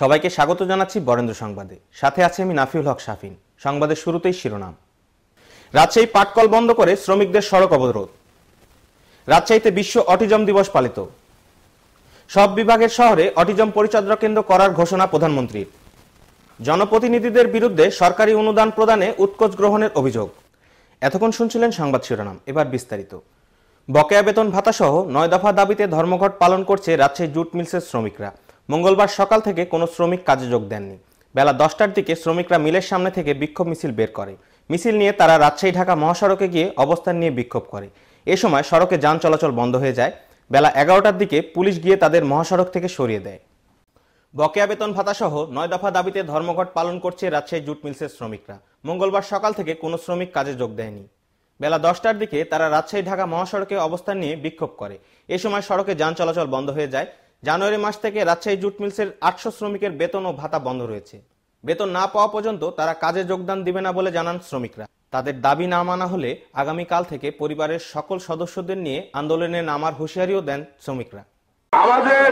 সবাইকে স্বাগত জানাচ্ছি বরেন্দ্র সংবাদে সাথে আছে আমি নাফিউল হক সাফিন সংবাদের শুরুতেই শিরোনাম রাজশাহী পাটকল বন্ধ করে শ্রমিকদের সড়ক অবরোধ রাজশাহীতে বিশ্ব অটিজম দিবস পালিত সব বিভাগের শহরে অটিজম পরিচর্যা কেন্দ্র করার ঘোষণা প্রধানমন্ত্রীর জনপ্রতিনিধিদের বিরুদ্ধে সরকারি অনুদান প্রদানে উৎকোচ গ্রহণের অভিযোগ এতক্ষণ শুনছিলেন সংবাদ শিরোনাম এবার বিস্তারিত বকেয়া বেতন ভাতাসহ নয় দফা দাবিতে ধর্মঘট পালন করছে রাজশাহী জুট মিলসের শ্রমিকরা মঙ্গলবার সকাল থেকে কোনো শ্রমিক কাজে যোগ দেননি বেলা দশটার দিকে শ্রমিকরা মিলের সামনে থেকে বিক্ষোভ মিছিল বের করে মিছিল নিয়ে তারা রাজশাহী ঢাকা মহাসড়কে গিয়ে অবস্থান নিয়ে বিক্ষোভ করে এ সময় সড়কে যান চলাচল বন্ধ হয়ে যায় বেলা এগারোটার দিকে পুলিশ গিয়ে তাদের মহাসড়ক থেকে সরিয়ে দেয় বকেয়া বেতন ভাতাসহ নয় দফা দাবিতে ধর্মঘট পালন করছে রাজশাহী জুট মিলসের শ্রমিকরা মঙ্গলবার সকাল থেকে কোনো শ্রমিক কাজে যোগ দেয়নি বেলা দশটার দিকে তারা রাজশাহী ঢাকা মহাসড়কে অবস্থান নিয়ে বিক্ষোভ করে এ সময় সড়কে যান চলাচল বন্ধ হয়ে যায় জানুয়ারি মাস থেকে রাজশাহী জুট মিলসের আটশো শ্রমিকের বেতন ও ভাতা বন্ধ রয়েছে বেতন না পাওয়া পর্যন্ত তারা কাজে যোগদান দিবে না বলে জানান শ্রমিকরা তাদের দাবি না মানা হলে আগামীকাল থেকে পরিবারের সকল সদস্যদের নিয়ে আন্দোলনে নামার হুঁশিয়ারিও দেন শ্রমিকরা আমাদের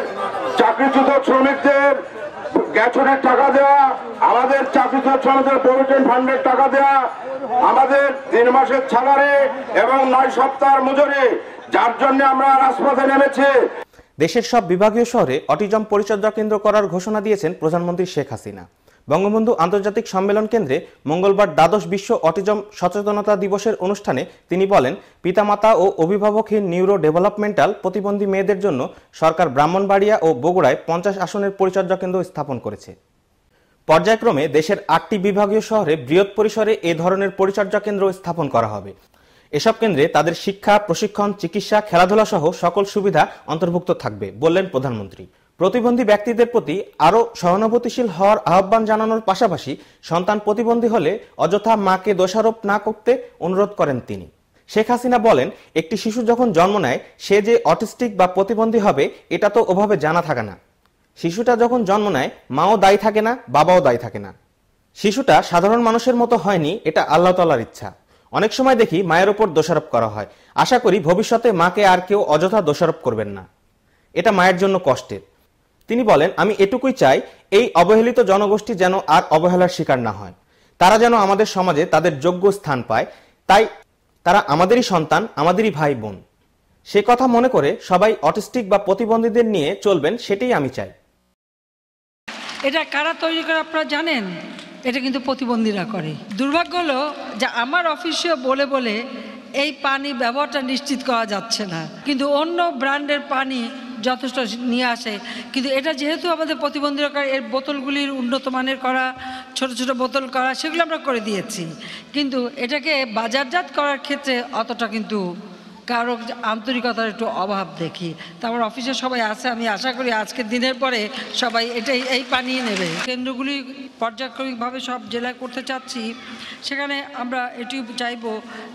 চাকরিচ্যুত শ্রমিকদের গ্যাছনের টাকা দেওয়া আমাদের চাকরিচ্যুত শ্রমিকদের প্রভিডেন্ট ফান্ডের টাকা দেওয়া আমাদের তিন মাসের ছাড়ারে এবং নয় সপ্তাহের মজুরি যার জন্য আমরা রাজপথে নেমেছি দেশের সব বিভাগীয় শহরে অটিজম পরিচর্যা কেন্দ্র করার ঘোষণা দিয়েছেন প্রধানমন্ত্রী শেখ হাসিনা বঙ্গবন্ধু আন্তর্জাতিক সম্মেলন কেন্দ্রে মঙ্গলবার দ্বাদশ বিশ্ব অটিজম সচেতনতা দিবসের অনুষ্ঠানে তিনি বলেন পিতামাতা ও অভিভাবকহীন নিউরো ডেভেলপমেন্টাল প্রতিবন্ধী মেয়েদের জন্য সরকার ব্রাহ্মণবাড়িয়া ও বগুড়ায় পঞ্চাশ আসনের পরিচর্যা কেন্দ্র স্থাপন করেছে পর্যায়ক্রমে দেশের আটটি বিভাগীয় শহরে বৃহৎ পরিসরে এ ধরনের পরিচর্যা কেন্দ্র স্থাপন করা হবে এসব কেন্দ্রে তাদের শিক্ষা প্রশিক্ষণ চিকিৎসা খেলাধুলা সহ সকল সুবিধা অন্তর্ভুক্ত থাকবে বললেন প্রধানমন্ত্রী প্রতিবন্ধী ব্যক্তিদের প্রতি আরও সহানুভূতিশীল হওয়ার আহ্বান জানানোর পাশাপাশি সন্তান প্রতিবন্ধী হলে অযথা মাকে দোষারোপ না করতে অনুরোধ করেন তিনি শেখ হাসিনা বলেন একটি শিশু যখন জন্ম নেয় সে যে অটিস্টিক বা প্রতিবন্ধী হবে এটা তো ওভাবে জানা থাকে না শিশুটা যখন জন্ম নেয় মাও দায়ী থাকে না বাবাও দায়ী থাকে না শিশুটা সাধারণ মানুষের মতো হয়নি এটা আল্লাহ তালার ইচ্ছা অনেক সময় দেখি মায়ের ওপর দোষারোপ করা হয় আশা করি ভবিষ্যতে মাকে আর কেউ অযথা দোষারোপ করবেন না এটা মায়ের জন্য কষ্টের তিনি বলেন আমি এটুকুই চাই এই অবহেলিত জনগোষ্ঠী যেন আর অবহেলার শিকার না হয় তারা যেন আমাদের সমাজে তাদের যোগ্য স্থান পায় তাই তারা আমাদেরই সন্তান আমাদেরই ভাই বোন সে কথা মনে করে সবাই অটিস্টিক বা প্রতিবন্ধীদের নিয়ে চলবেন সেটাই আমি চাই এটা কারা তৈরি করে আপনারা জানেন এটা কিন্তু প্রতিবন্ধীরা করে দুর্ভাগ্য হলো যে আমার অফিসেও বলে বলে এই পানি ব্যবহারটা নিশ্চিত করা যাচ্ছে না কিন্তু অন্য ব্র্যান্ডের পানি যথেষ্ট নিয়ে আসে কিন্তু এটা যেহেতু আমাদের প্রতিবন্ধী এর বোতলগুলির উন্নত মানের করা ছোট ছোট বোতল করা সেগুলো আমরা করে দিয়েছি কিন্তু এটাকে বাজারজাত করার ক্ষেত্রে অতটা কিন্তু কারো আন্তরিকতার একটু অভাব দেখি তা আমার অফিসে সবাই আছে আমি আশা করি আজকের দিনের পরে সবাই এটাই এই পানিয়ে নেবে কেন্দ্রগুলি পর্যায়ক্রমিকভাবে সব জেলায় করতে চাচ্ছি সেখানে আমরা এটি চাইব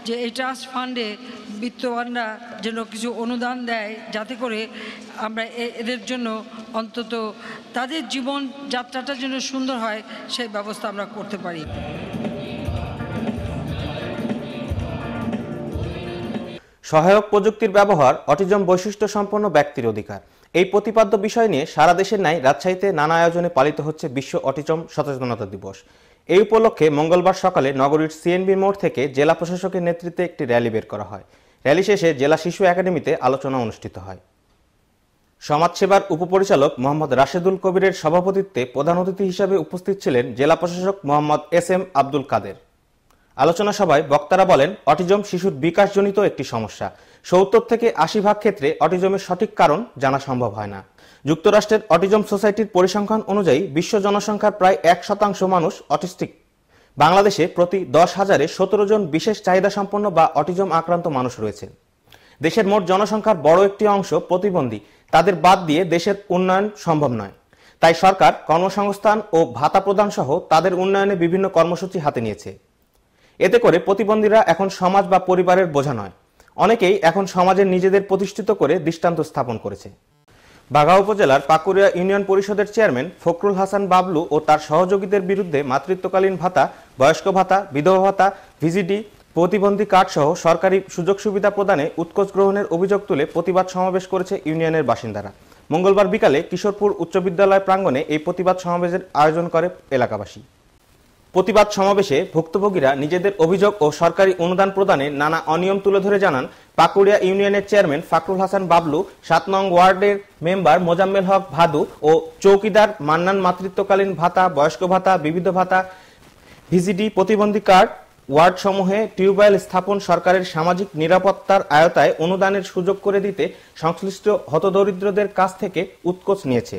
যে এই ট্রাস্ট ফান্ডে বিত্তবানরা যেন কিছু অনুদান দেয় যাতে করে আমরা এদের জন্য অন্তত তাদের জীবন যাত্রাটা যেন সুন্দর হয় সেই ব্যবস্থা আমরা করতে পারি সহায়ক প্রযুক্তির ব্যবহার অটিজম বৈশিষ্ট্য সম্পন্ন ব্যক্তির অধিকার এই প্রতিপাদ্য বিষয় নিয়ে সারা দেশের ন্যায় রাজশাহীতে নানা আয়োজনে পালিত হচ্ছে বিশ্ব অটিজম সচেতনতা দিবস এই উপলক্ষে মঙ্গলবার সকালে নগরীর সিএনবি মোড় থেকে জেলা প্রশাসকের নেতৃত্বে একটি র্যালি বের করা হয় র্যালি শেষে জেলা শিশু একাডেমিতে আলোচনা অনুষ্ঠিত হয় সমাজসেবার উপপরিচালক মোহাম্মদ রাশেদুল কবিরের সভাপতিত্বে প্রধান অতিথি হিসাবে উপস্থিত ছিলেন জেলা প্রশাসক মোহাম্মদ এস এম আব্দুল কাদের আলোচনা সভায় বক্তারা বলেন অটিজম শিশুর বিকাশজনিত একটি সমস্যা সত্তর থেকে আশি ভাগ ক্ষেত্রে অটিজমের সঠিক কারণ জানা সম্ভব হয় না যুক্তরাষ্ট্রের অটিজম সোসাইটির পরিসংখ্যান অনুযায়ী বিশ্ব জনসংখ্যার প্রায় এক শতাংশ মানুষ অটিস্টিক বাংলাদেশে প্রতি দশ হাজারে সতেরো জন বিশেষ চাহিদা সম্পন্ন বা অটিজম আক্রান্ত মানুষ রয়েছে দেশের মোট জনসংখ্যার বড় একটি অংশ প্রতিবন্ধী তাদের বাদ দিয়ে দেশের উন্নয়ন সম্ভব নয় তাই সরকার কর্মসংস্থান ও ভাতা প্রদান সহ তাদের উন্নয়নে বিভিন্ন কর্মসূচি হাতে নিয়েছে এতে করে প্রতিবন্ধীরা এখন সমাজ বা পরিবারের বোঝা নয় অনেকেই এখন সমাজের নিজেদের প্রতিষ্ঠিত করে দৃষ্টান্ত স্থাপন করেছে বাঘা উপজেলার পাকুরিয়া ইউনিয়ন পরিষদের চেয়ারম্যান ফখরুল হাসান বাবলু ও তার সহযোগীদের বিরুদ্ধে মাতৃত্বকালীন ভাতা বয়স্ক ভাতা বিধবা ভাতা ভিজিডি প্রতিবন্ধী কার্ড সহ সরকারি সুযোগ সুবিধা প্রদানে উৎকোচ গ্রহণের অভিযোগ তুলে প্রতিবাদ সমাবেশ করেছে ইউনিয়নের বাসিন্দারা মঙ্গলবার বিকালে কিশোরপুর উচ্চ বিদ্যালয় প্রাঙ্গণে এই প্রতিবাদ সমাবেশের আয়োজন করে এলাকাবাসী প্রতিবাদ সমাবেশে ভুক্তভোগীরা নিজেদের অভিযোগ ও সরকারি অনুদান প্রদানে নানা অনিয়ম তুলে ধরে জানান পাকুড়িয়া ইউনিয়নের চেয়ারম্যান ফাকরুল হাসান বাবলু সাত নং ওয়ার্ডের মেম্বার মোজাম্মেল হক ভাদু ও চৌকিদার মান্নান মাতৃত্বকালীন ভাতা বয়স্ক ভাতা বিবিধ ভাতা ভিজিডি প্রতিবন্ধী কার্ড ওয়ার্ড সমূহে টিউবওয়েল স্থাপন সরকারের সামাজিক নিরাপত্তার আয়তায় অনুদানের সুযোগ করে দিতে সংশ্লিষ্ট হতদরিদ্রদের কাছ থেকে উৎকোচ নিয়েছে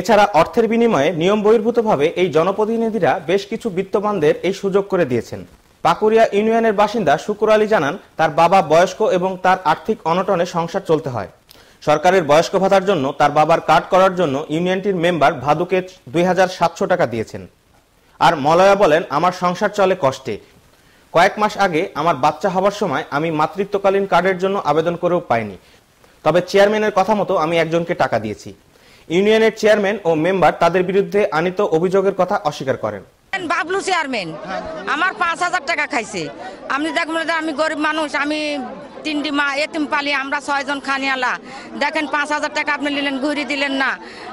এছাড়া অর্থের বিনিময়ে নিয়ম বহির্ভূতভাবে এই জনপ্রতিনিধিরা বেশ কিছু বিত্তবানদের এই সুযোগ করে দিয়েছেন পাকুরিয়া ইউনিয়নের বাসিন্দা শুকুর আলী জানান তার বাবা বয়স্ক এবং তার আর্থিক অনটনে সংসার চলতে হয় সরকারের বয়স্ক ভাতার জন্য তার বাবার কার্ড করার জন্য ইউনিয়নটির মেম্বার ভাদুকে দুই হাজার টাকা দিয়েছেন আর মলয়া বলেন আমার সংসার চলে কষ্টে কয়েক মাস আগে আমার বাচ্চা হবার সময় আমি মাতৃত্বকালীন কার্ডের জন্য আবেদন করেও পাইনি তবে চেয়ারম্যানের কথা মতো আমি একজনকে টাকা দিয়েছি ইউনিয়নের চেয়ারম্যান ও মেম্বার তাদের বিরুদ্ধে আনিত অভিযোগের কথা অস্বীকার করেন বাবলু চেয়ারম্যান আমার পাঁচ হাজার টাকা খাইছে আমি দেখুন আমি গরিব মানুষ আমি তিনটি মা এতিম পালি আমরা ছয়জন খানিয়ালা দেখেন পাঁচ হাজার টাকা আপনি নিলেন ঘুরি দিলেন না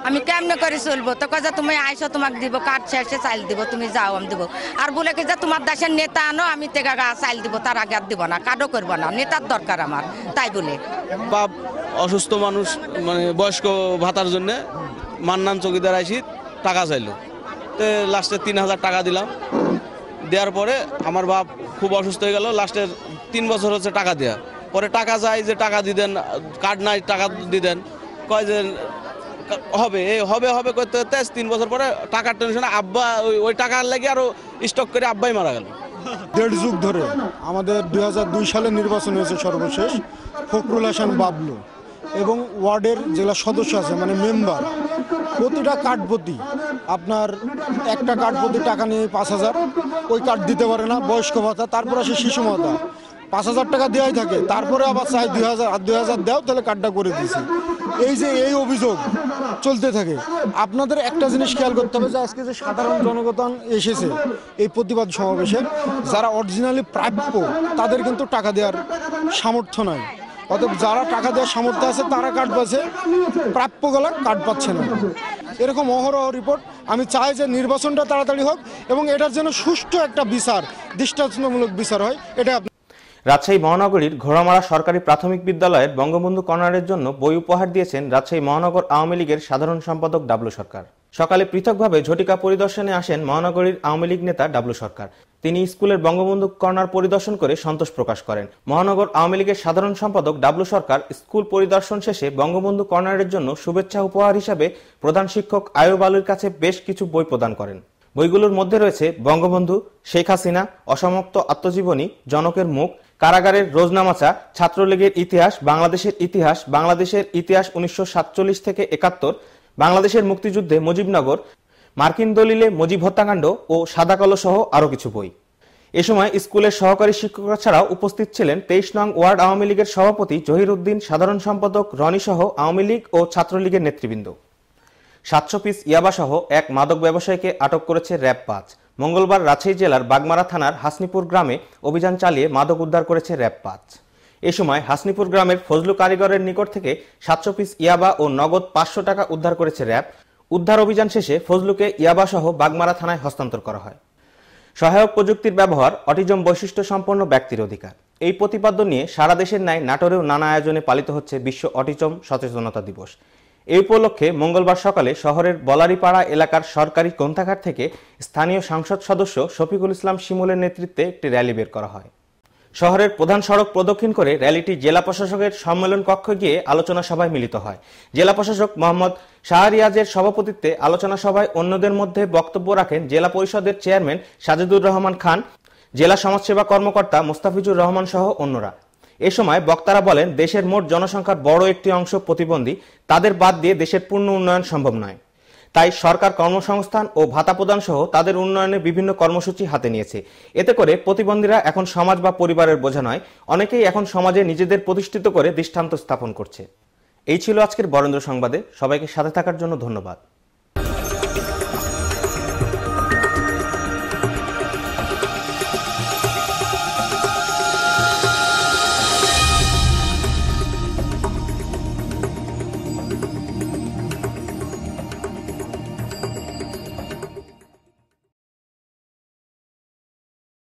আমি কেমনে করে চলবো তো যে তুমি আইসো তোমাকে দিব কাঠ শেষে চাইল দিব তুমি যাও আমি দিব আর বলে কি যে তোমার দেশের নেতা আনো আমি তেগা চাইল দিব তার আগে আর দিব না কাঠও করবো না নেতার দরকার আমার তাই বলে বাপ অসুস্থ মানুষ মানে বয়স্ক ভাতার জন্য মান্নান চকিদার আইসি টাকা চাইলো তো লাস্টে তিন হাজার টাকা দিলাম দেওয়ার পরে আমার বাপ খুব অসুস্থ হয়ে গেল লাস্টের তিন বছর হচ্ছে টাকা দেওয়া পরে টাকা চাই যে টাকা দিতেন কার্ড নাই টাকা দিতেন কয় যে হবে হবে হবে করতে করতে তিন বছর পরে টাকার টেনশনে আব্বা ওই টাকার লাগে আরো স্টক করে আব্বাই মারা গেল দেড় যুগ ধরে আমাদের দুই সালে নির্বাচন হয়েছে সর্বশেষ ফখরুল হাসান বাবলু এবং ওয়ার্ডের জেলা সদস্য আছে মানে মেম্বার প্রতিটা কার্ড প্রতি আপনার একটা কার্ড প্রতি টাকা নিয়ে পাঁচ হাজার ওই কার্ড দিতে পারে না বয়স্ক ভাতা তারপর আসে শিশু ভাতা পাঁচ হাজার টাকা দেওয়াই থাকে তারপরে আবার চাই দুই হাজার আর দুই হাজার দেও তাহলে কার্ডটা করে দিয়েছি এই যে এই অভিযোগ চলতে থাকে আপনাদের একটা জিনিস খেয়াল করতে হবে যে আজকে যে সাধারণ জনগণ এসেছে এই প্রতিবাদ সমাবেশে যারা অরিজিনালি প্রাপ্য তাদের কিন্তু টাকা দেওয়ার সামর্থ্য নাই অতএব যারা টাকা দেওয়ার সামর্থ্য আছে তারা কার্ড পাচ্ছে প্রাপ্য গলা কার্ড পাচ্ছে না এরকম অহরহ রিপোর্ট আমি চাই যে নির্বাচনটা তাড়াতাড়ি হোক এবং এটার যেন সুষ্ঠু একটা বিচার দৃষ্টান্তমূলক বিচার হয় এটা রাজশাহী মহানগরীর ঘোড়ামারা সরকারি প্রাথমিক বিদ্যালয়ের বঙ্গবন্ধু কর্নারের জন্য বই উপহার দিয়েছেন রাজশাহী মহানগর আওয়ামী লীগের সাধারণ সম্পাদক ডাবলু সরকার সকালে পৃথকভাবে ঝটিকা পরিদর্শনে আসেন মহানগরীর আওয়ামী লীগ নেতা ডাবলু সরকার তিনি স্কুলের বঙ্গবন্ধু কর্নার পরিদর্শন করে সন্তোষ প্রকাশ করেন মহানগর আওয়ামী লীগের সাধারণ সম্পাদক ডাবলু সরকার স্কুল পরিদর্শন শেষে বঙ্গবন্ধু কর্নারের জন্য শুভেচ্ছা উপহার হিসাবে প্রধান শিক্ষক আয়ুব আলুর কাছে বেশ কিছু বই প্রদান করেন বইগুলোর মধ্যে রয়েছে বঙ্গবন্ধু শেখ হাসিনা অসমাপ্ত আত্মজীবনী জনকের মুখ কারাগারের রোজনামাচা ছাত্রলীগের ইতিহাস বাংলাদেশের ইতিহাস বাংলাদেশের ইতিহাস উনিশশো থেকে একাত্তর বাংলাদেশের মুক্তিযুদ্ধে মুজিবনগর মার্কিন দলিলে মুজিব হত্যাকাণ্ড ও সাদাকালো সহ আরও কিছু বই এ সময় স্কুলের সহকারী শিক্ষকরা ছাড়াও উপস্থিত ছিলেন তেইশ নং ওয়ার্ড আওয়ামী লীগের সভাপতি জহিরুদ্দিন সাধারণ সম্পাদক রনি সহ আওয়ামী লীগ ও ছাত্রলীগের নেতৃবৃন্দ সাতশো পিস ইয়াবাসহ এক মাদক ব্যবসায়ীকে আটক করেছে র্যাব পাঁচ মঙ্গলবার রাজশাহী জেলার বাগমারা থানার হাসনিপুর গ্রামে অভিযান চালিয়ে মাদক উদ্ধার করেছে র্যাব পাঁচ এ সময় হাসনিপুর গ্রামের ফজলু কারিগরের নিকট থেকে সাতশো পিস ইয়াবা ও নগদ পাঁচশো টাকা উদ্ধার করেছে র্যাব উদ্ধার অভিযান শেষে ফজলুকে ইয়াবাসহ বাগমারা থানায় হস্তান্তর করা হয় সহায়ক প্রযুক্তির ব্যবহার অটিজম বৈশিষ্ট্য সম্পন্ন ব্যক্তির অধিকার এই প্রতিপাদ্য নিয়ে সারা দেশের ন্যায় নাটোরেও নানা আয়োজনে পালিত হচ্ছে বিশ্ব অটিজম সচেতনতা দিবস এ উপলক্ষে মঙ্গলবার সকালে শহরের বলারিপাড়া এলাকার সরকারি গ্রন্থাগার থেকে স্থানীয় সংসদ সদস্য শফিকুল ইসলাম শিমুলের নেতৃত্বে একটি র্যালি বের করা হয় শহরের প্রধান সড়ক প্রদক্ষিণ করে র্যালিটি জেলা প্রশাসকের সম্মেলন কক্ষে গিয়ে আলোচনা সভায় মিলিত হয় জেলা প্রশাসক মোহাম্মদ শাহরিয়াজের সভাপতিত্বে আলোচনা সভায় অন্যদের মধ্যে বক্তব্য রাখেন জেলা পরিষদের চেয়ারম্যান সাজিদুর রহমান খান জেলা সমাজসেবা কর্মকর্তা মোস্তাফিজুর রহমান সহ অন্যরা এ সময় বক্তারা বলেন দেশের মোট জনসংখ্যার বড় একটি অংশ প্রতিবন্ধী তাদের বাদ দিয়ে দেশের পূর্ণ উন্নয়ন সম্ভব নয় তাই সরকার কর্মসংস্থান ও ভাতা প্রদান সহ তাদের উন্নয়নে বিভিন্ন কর্মসূচি হাতে নিয়েছে এতে করে প্রতিবন্ধীরা এখন সমাজ বা পরিবারের বোঝা নয় অনেকেই এখন সমাজে নিজেদের প্রতিষ্ঠিত করে দৃষ্টান্ত স্থাপন করছে এই ছিল আজকের বরেন্দ্র সংবাদে সবাইকে সাথে থাকার জন্য ধন্যবাদ